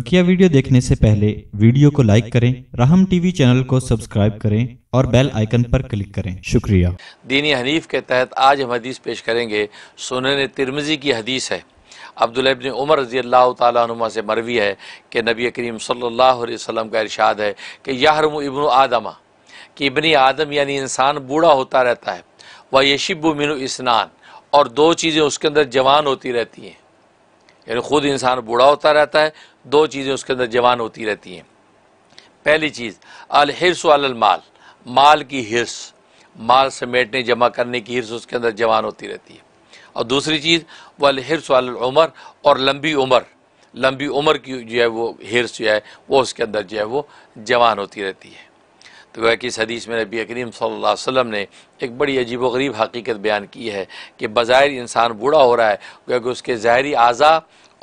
बकिया वीडियो देखने से पहले वीडियो को लाइक करें राहम टीवी चैनल को सब्सक्राइब करें और बेल आइकन पर क्लिक करें शुक्रिया दीनी हनीफ के तहत आज हम हदीस पेश करेंगे सोने तिरमजी की हदीस है अब्दुलबन उमर रजी अल्लाह तुमा से मरवी है कि नबी करीम सल्लल्लाहु अलैहि वसल्लम का इरशाद है कि याहरम इबन आदमा कि इबन आदम यानी इंसान बूढ़ा होता रहता है वह यशिब मिनु स्नान और दो चीज़ें उसके अंदर जवान होती रहती हैं यानी ख़ुद इंसान बूढ़ा होता रहता है दो चीज़ें उसके अंदर जवान होती रहती हैं पहली चीज़ अलहिरस माल माल की हिरस माल समेटने जमा करने की हिरस उसके अंदर जवान होती रहती है और दूसरी चीज़ वलहिरस उमर और लंबी उम्र लंबी उम्र की जो है वो हिरस जो है वो उसके अंदर जो है वो जवान होती रहती है तो वह कि इस हदीस में नबी करीम सल्लल्लाहु अलैहि वसल्लम ने एक बड़ी अजीब गरीब हकीकत बयान की है कि बज़ाहिर इंसान बूढ़ा हो रहा है क्योंकि उसके ज़ाहरी अज़ा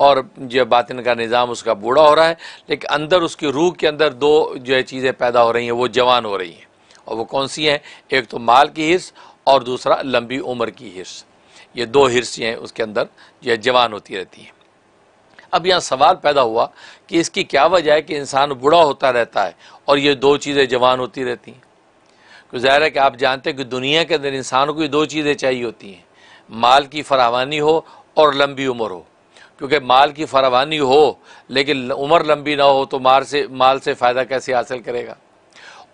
और जो बातिन का निज़ाम उसका बूढ़ा हो रहा है लेकिन अंदर उसकी रूह के अंदर दो जो है चीज़ें पैदा हो रही हैं वो जवान हो रही हैं और वो कौन सी हैं एक तो माल की हिस्स और दूसरा लंबी उम्र की हिस्स ये दो हैं उसके अंदर जो है जवान होती रहती हैं अब यहाँ सवाल पैदा हुआ कि इसकी क्या वजह है कि इंसान बूढ़ा होता रहता है और ये दो चीज़ें जवान होती रहती हैं तो ज़ाहिर है कि आप जानते हैं कि दुनिया के अंदर इंसान को ये दो चीज़ें चाहिए होती हैं माल की फरावानी हो और लंबी उम्र हो क्योंकि माल की फरावानी हो लेकिन उम्र लंबी ना हो तो माल से माल से फ़ायदा कैसे हासिल करेगा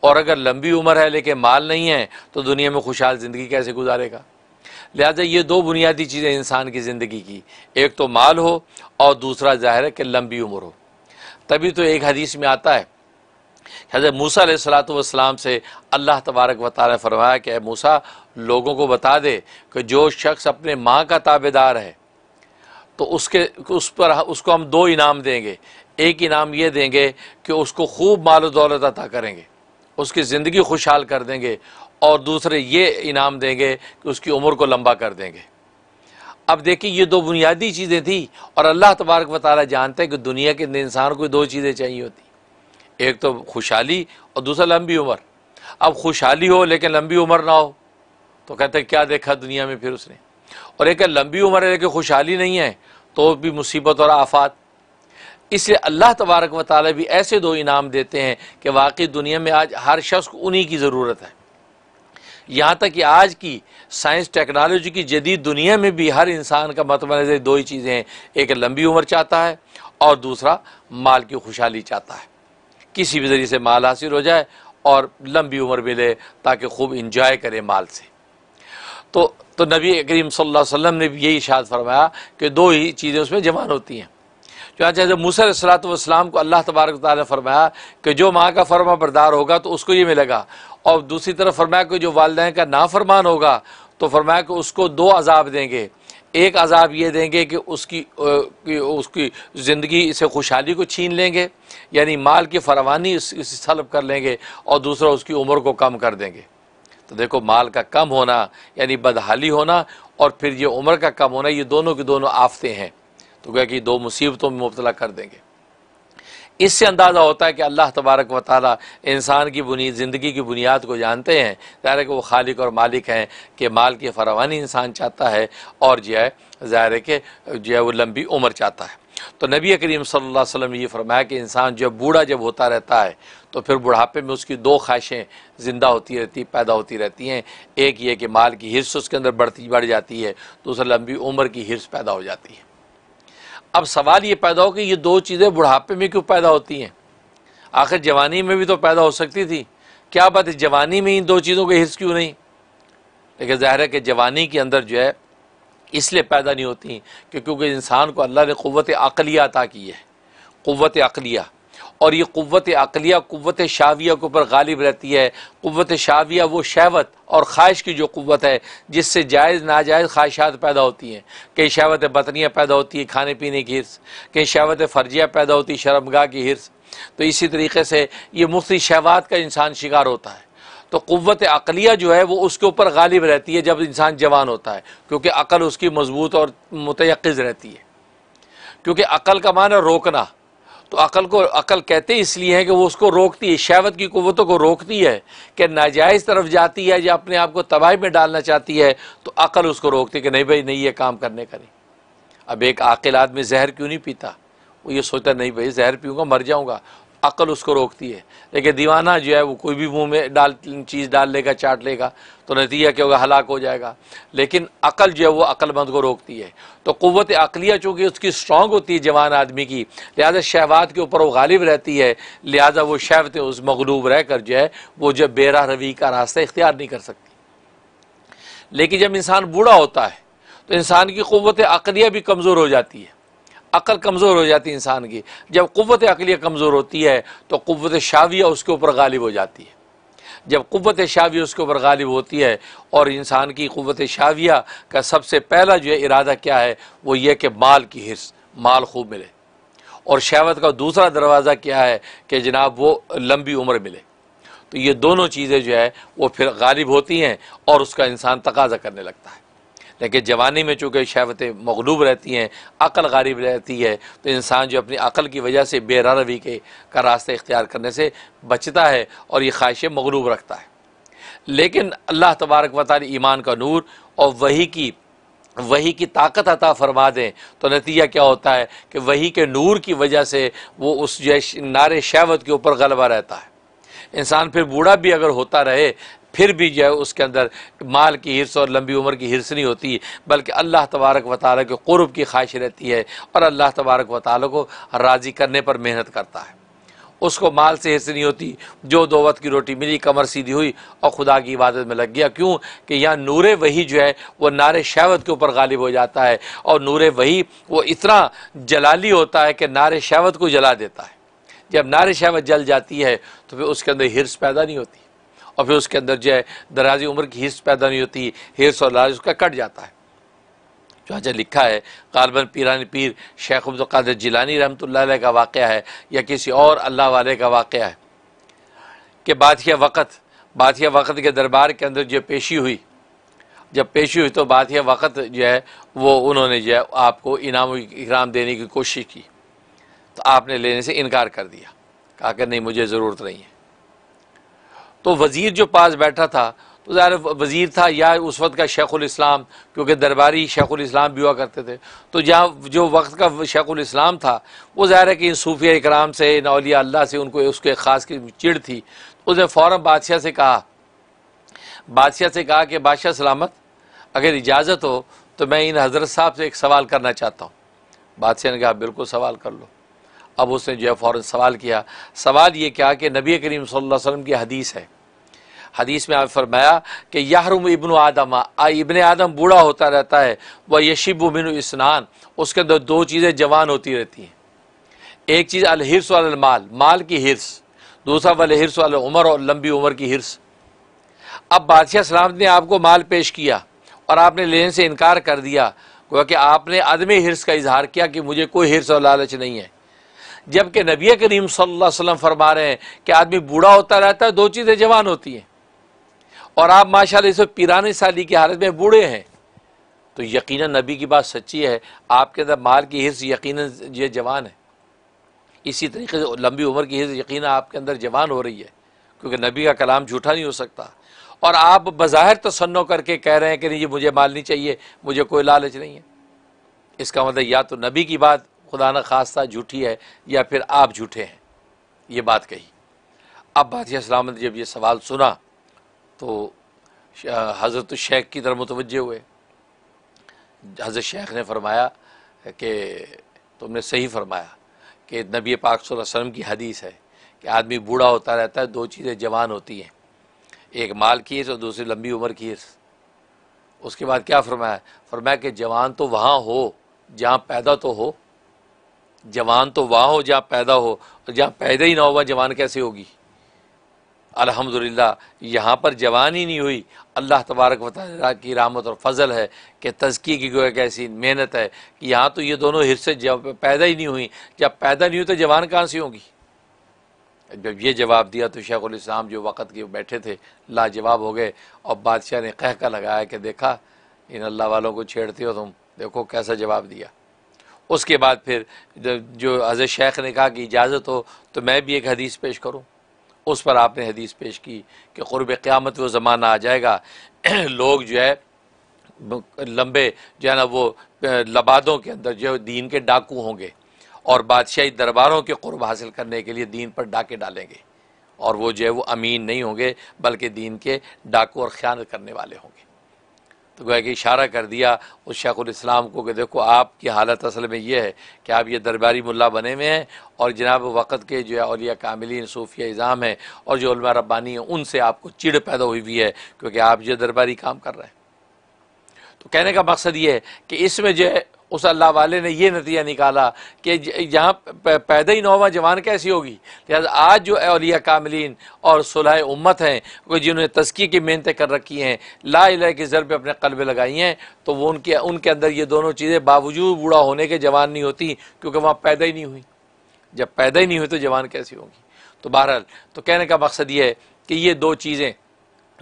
और अगर लंबी उम्र है लेकिन माल नहीं है तो दुनिया में खुशहाल ज़िंदगी कैसे गुजारेगा लिहाजा ये दो बुनियादी चीज़ें इंसान की ज़िंदगी की एक तो माल हो और दूसरा ज़ाहिर है कि लंबी उम्र हो तभी तो एक हदीस में आता है हज़रत मूसा सलातम से अल्लाह तबारक वाली ने फरमाया कि मूसा लोगों को बता दे कि जो शख्स अपने माँ का ताबेदार है तो उसके उस पर उसको हम दो इनाम देंगे एक इनाम ये देंगे कि उसको खूब माल दौलत अता करेंगे उसकी ज़िंदगी खुशहाल कर देंगे और दूसरे ये इनाम देंगे कि उसकी उम्र को लंबा कर देंगे अब देखिए ये दो बुनियादी चीज़ें थी और अल्लाह तबारक व जानते हैं कि दुनिया के इंसान को दो चीज़ें चाहिए होती एक तो खुशहाली और दूसरा लंबी उम्र अब खुशहाली हो लेकिन लंबी उम्र ना हो तो कहते क्या देखा दुनिया में फिर उसने और एक लंबी उम्र है लेकिन खुशहाली नहीं है तो भी मुसीबत और आफात इसलिए अल्लाह तबारक व भी ऐसे दो इनाम देते हैं कि वाकई दुनिया में आज हर शख्स को उन्हीं की ज़रूरत है यहाँ तक कि आज की साइंस टेक्नोलॉजी की जदीद दुनिया में भी हर इंसान का मत नज़र दो ही चीज़ें हैं एक लंबी उम्र चाहता है और दूसरा माल की खुशहाली चाहता है किसी भी ज़रिए से माल हासिल हो जाए और लंबी उम्र मिले ताकि खूब इंजॉय करें माल से तो तो नबी करीम सल्लल्लाहु अलैहि वसल्लम ने भी यही इशाद फरमाया कि दो ही चीज़ें उसमें जवान होती हैं चुनाच जब मूसा सलात को अल्लाह तबारक ने फरमाया कि जो माँ का फर्मा बरदार होगा तो उसको ये मिलेगा और दूसरी तरफ फरमाया कि जो वालदेन का नाफरमान होगा तो फरमाया कि उसको दो अजाब देंगे एक अजाब ये देंगे कि उसकी उसकी ज़िंदगी इसे खुशहाली को छीन लेंगे यानी माल की फरवानी इस सलब कर लेंगे और दूसरा उसकी उम्र को कम कर देंगे तो देखो माल का कम होना यानी बदहाली होना और फिर ये उम्र का कम होना ये दोनों के दोनों आफतें हैं तो क्या कि दो मुसीबतों में मुबतला कर देंगे इससे अंदाज़ा होता है कि अल्लाह तबारक व ताली इंसान की बुनियाद ज़िंदगी की बुनियाद को जानते हैं ज़ाहिर है कि वो खालिक और मालिक हैं कि माल की फरावानी इंसान चाहता है और जो है ज़ाहिर है कि जो है वो लंबी उम्र चाहता है तो नबी करीम सल्ला वसम ने यह फरमाया कि इंसान जो बूढ़ा जब होता रहता है तो फिर बुढ़ापे में उसकी दो ख्वाहिशें ज़िंदा होती रहती पैदा होती रहती हैं एक ये कि माल की हिस्स उसके अंदर बढ़ती बढ़ जाती है दूसरा लंबी उम्र की हिस्स पैदा हो जाती है अब सवाल ये पैदा हो कि ये दो चीज़ें बुढ़ापे में क्यों पैदा होती हैं आखिर जवानी में भी तो पैदा हो सकती थी क्या बात है जवानी में इन दो चीज़ों के हिस्स क्यों नहीं लेकिन ज़ाहिर है कि जवानी के अंदर जो है इसलिए पैदा नहीं होती कि क्योंकि इंसान को अल्लाह ने क़वत अकलिया अता की है क़वत अकलिया और ये कुत अकलिया कुत शाविया के ऊपर गालिब रहती है क़वत शाविया वो शहवत और ख्वाहिश की जो क़वत है जिससे जायज़ नाजायज़ ख्वाहिशात पैदा होती हैं कई शहवत बतनियाँ पैदा होती है खाने पीने की हिरस कई शहवत फ़र्जिया पैदा होती है शर्मगाह की हिरस तो इसी तरीके से ये मुख्त शहवात का इंसान शिकार होता है तो क़वत अकलिया जो है वो उसके ऊपर गालिब रहती है जब इंसान जवान होता है क्योंकि अकल उसकी मजबूत और मतयक़ रहती है क्योंकि अकल का माना रोकना तो अकल को अकल कहते इसलिए है कि वो उसको रोकती है शहवत की कुतों को रोकती है कि नाजायज़ तरफ जाती है या अपने आप को तबाही में डालना चाहती है तो अकल उसको रोकती है कि नहीं भाई नहीं ये काम करने का नहीं अब एक आकिल आदमी जहर क्यों नहीं पीता वो ये सोचता नहीं भाई जहर पीऊँगा मर जाऊँगा अकल उसको रोकती है लेकिन दीवाना जो है वो कोई भी मुंह में डाल चीज़ डाल लेगा चाट लेगा तो नतीजा क्या होगा हलाक हो जाएगा लेकिन अकल जो है वो अक्लमंद को रोकती है तो क़वत अकलिया चूँकि उसकी स्ट्रॉन्ग होती है जवान आदमी की लिहाजा शहवात के ऊपर वो गालिब रहती है लिहाजा वो शहवत उस मगलूब रह कर जो है वो जब बेरा रवी का रास्ता इख्तियार नहीं कर सकती लेकिन जब इंसान बूढ़ा होता है तो इंसान की क़वत अकलिया भी कमज़ोर हो जाती है अकल कमज़ोर हो जाती है इंसान की जब क़वत अकलिया कमज़ोर होती है तो क़वत शाविया उसके ऊपर गालिब हो जाती है जब क़वत शाविया उसके ऊपर गालिब होती है और इंसान की क़वत शाविया का सबसे पहला जो है इरादा क्या है वो ये कि माल की हिस्स माल खूब मिले और शहवत का दूसरा दरवाज़ा क्या है कि जनाब वो लंबी उम्र मिले तो ये दोनों चीज़ें जो है वो फिर गालिब होती हैं और उसका इंसान तकाजा करने लगता है लेकिन जवानी में चूँकि शहवतें मगलूब रहती हैं अकल गारिब रहती है तो इंसान जो अपनी अकल की वजह से बेरा रवी के का रास्ता इख्तियार करने से बचता है और ये ख्वाहिशें मगलूब रखता है लेकिन अल्लाह तबारक वाली ईमान का नूर और वही की वही की ताकत अता फरमा दें तो नतीजा क्या होता है कि वही के नूर की वजह से वो उस जैश नारे शहवत के ऊपर गलबा रहता है इंसान फिर बूढ़ा भी अगर होता रहे फिर भी जो है उसके अंदर माल की हिरस और लंबी उम्र की हिरस नहीं होती बल्कि अल्लाह तबारक व ताली के क़ुरब की ख्वाहिश रहती है और अल्लाह तबारक व को राज़ी करने पर मेहनत करता है उसको माल से हिरस नहीं होती जो दो वक्त की रोटी मिली कमर सीधी हुई और खुदा की इबादत में लग गया क्यों कि यहाँ नूर वही जो है वह नारे शावत के ऊपर गालिब हो जाता है और नूर वही वो इतना जलाली होता है कि नारे शावत को जला देता है जब नारे शावत जल जाती है तो फिर उसके अंदर हिरस पैदा नहीं होती और फिर उसके अंदर जो है दराजी उम्र की हिस्स पैदा नहीं होती हिस्स और लाज उसका कट जाता है चाँचा लिखा है गालबन पीरान पीर शेख अब्दुल्कर जिलानी रहमत का वाक़ है या किसी और अल्लाह वाले का वाक़ है कि बातिया वक़्त बातिया वक़्त के दरबार के अंदर जो पेशी हुई जब पेशी हुई तो बातिया वक़्त जो है वो उन्होंने जो है आपको इनाम इकराम देने की कोशिश की तो आपने लेने से इनकार कर दिया कहा कि नहीं मुझे ज़रूरत नहीं है तो वज़ीर जो पास बैठा था तो ज़ाहिर वज़ीर था या उस वक्त का शेख़ुलस्लाम क्योंकि दरबारी शेख़ुलस्लाम भी हुआ करते थे तो जहाँ जो वक्त का शेख़ुलस्लाम था वो ज़ाहिर है कि इन सूफिया इकराम से इन अलिया अल्लाह से उनको उसके ख़ास की चिड़ थी तो उसने फ़ौर बादशाह से कहा बादशाह से कहा कि बादशाह सलामत अगर इजाज़त हो तो मैं इन हज़रत साहब से एक सवाल करना चाहता हूँ बादशाह ने कहा बिल्कुल सवाल कर लो अब उसने जो है फ़ौर सवाल किया सवाल ये क्या कि नबी करीम सल वसम की हदीस है हदीस में आप फरमाया कि याहरुम इबन आदम इबन आदम बूढ़ा होता रहता है वह यशिब मिन स्नान उसके अंदर दो चीज़ें जवान होती रहती हैं एक चीज़ अलहिरस माल माल की हिरस दूसरा वाले हिरस वाले उम्र और लंबी उम्र की हिरस अब बादशाह सलाम ने आपको माल पेश किया और आपने लेने से इनकार कर दिया क्योंकि आपने अदमी हिरस का इजहार किया कि मुझे कोई हिरस और लालच नहीं है जबकि नबी करीम सल्लल्लाहु अलैहि वसल्लम फरमा रहे हैं कि आदमी बूढ़ा होता रहता है दो चीज़ें जवान होती हैं और आप माशाल्लाह इस पिराने साली की हालत में बूढ़े हैं तो यकीनन नबी की बात सच्ची है आपके अंदर माल की हिस्स यकीनन ये जवान है इसी तरीके से लंबी उम्र की हिस्स यकीन आपके अंदर जवान हो रही है क्योंकि नबी का कलाम झूठा नहीं हो सकता और आप बज़ाहिर तसन्नो करके कह रहे हैं कि नहीं ये मुझे माल नहीं चाहिए मुझे कोई लालच नहीं है इसका मतलब या तो नबी की बात खुदा न खास्ता झूठी है या फिर आप झूठे हैं ये बात कही अब बादशाह सलामत जब ये सवाल सुना तो हज़रत शेख की तरफ मुतव हुए हज़रत शेख ने फरमाया कि तुमने सही फरमाया कि नबी पाक वसल्लम की हदीस है कि आदमी बूढ़ा होता रहता है दो चीज़ें जवान होती हैं एक माल की है और दूसरी लंबी उम्र की है उसके बाद क्या फरमाया फरमाया कि जवान तो वहाँ हो जहाँ पैदा तो हो जवान तो वहाँ हो जहाँ पैदा हो और जहाँ पैदा ही ना हो वहाँ जवान कैसे होगी अल्हम्दुलिल्लाह यहाँ पर जवानी नहीं हुई अल्लाह तबारक वाली की रामत और फजल है कि तजकी की गोया कैसी मेहनत है कि यहाँ तो ये दोनों हिस्से पैदा ही नहीं हुई जब पैदा नहीं हुई तो जवान कहाँ से होगी जब ये जवाब दिया तो शेख उम जो वक़्त के बैठे थे लाजवाब हो गए और बादशाह ने कह का लगाया कि देखा इन अल्लाह वालों को छेड़ते हो तुम देखो कैसा जवाब दिया उसके बाद फिर जो अज़र शेख ने कहा कि इजाज़त हो तो मैं भी एक हदीस पेश करूँ उस पर आपने हदीस पेश की कि क़ुरब क़्यामत वो ज़माना आ जाएगा लोग जो है लंबे जो है ना वो लबादों के अंदर जो दीन के डाकू होंगे और बादशाही दरबारों के क़ुरब हासिल करने के लिए दीन पर डाके डालेंगे और वो जो है वो अमीन नहीं होंगे बल्कि दीन के डाकू और ख्याल करने वाले होंगे तो गोया कि इशारा कर दिया उस शेख़ुलस्लाम को कि देखो आपकी हालत असल में यह है कि आप ये दरबारी मुल्ला बने हुए हैं और जनाब वक़्त के जो है अलिया कामिलीन सूफिया इज़ाम हैं और जो उलमा रब्बानी है उनसे आपको चिड़ पैदा हुई हुई है क्योंकि आप जो दरबारी काम कर रहे हैं तो कहने का मकसद ये है कि इसमें जो है उस अल्लाह वाले ने यह नतीजा निकाला कि यहाँ पैदा ही नौवा जवान कैसी होगी लिहाजा आज जो अलिया कामलिन और सुलह उम्मत हैं जिन्होंने तस्की की मेहनतें कर रखी हैं ला इला के ज़र पर अपने कलबे लगाई हैं तो वो उनके उनके अंदर ये दोनों चीज़ें बावजूद बूढ़ा होने के जवान नहीं होती क्योंकि वहाँ पैदा ही नहीं हुई जब पैदा ही नहीं हुई तो जवान कैसी होगी तो बहरहाल तो कहने का मकसद ये है कि ये दो चीज़ें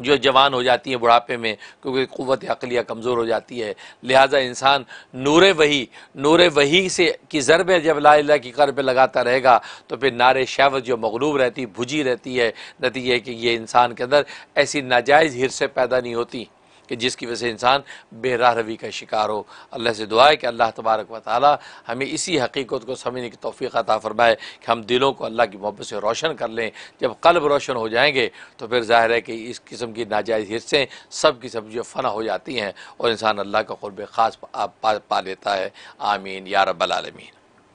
जो जवान हो जाती है बुढ़ापे में क्योंकि क़वत अकलिया कमज़ोर हो जाती है लिहाजा इंसान नूर वही नूर वही से की ज़रब जब ला की कर पर लगाता रहेगा तो फिर नारे शावत जो मगलूब रहती भुजी रहती है नतीजे कि ये इंसान के अंदर ऐसी नाजायज़ हिरसे पैदा नहीं होती कि जिसकी वजह से इंसान बेरा रवी का शिकार हो अल्लाह से दुआ है कि अल्लाह तबारक व ताली हमें इसी हकीकत को समझने की तोफ़ी अता फ़रमाए कि हम दिलों को अल्लाह की मोहब्बत से रोशन कर लें जब कल्ब रोशन हो जाएंगे तो फिर ज़ाहिर है कि इस किस्म की नाजायज़ हिस्सें सब की सब जो फना हो जाती हैं और इंसान अल्लाह का क़ुरब ख़ास पा, पा लेता है आमीन या रबालमीन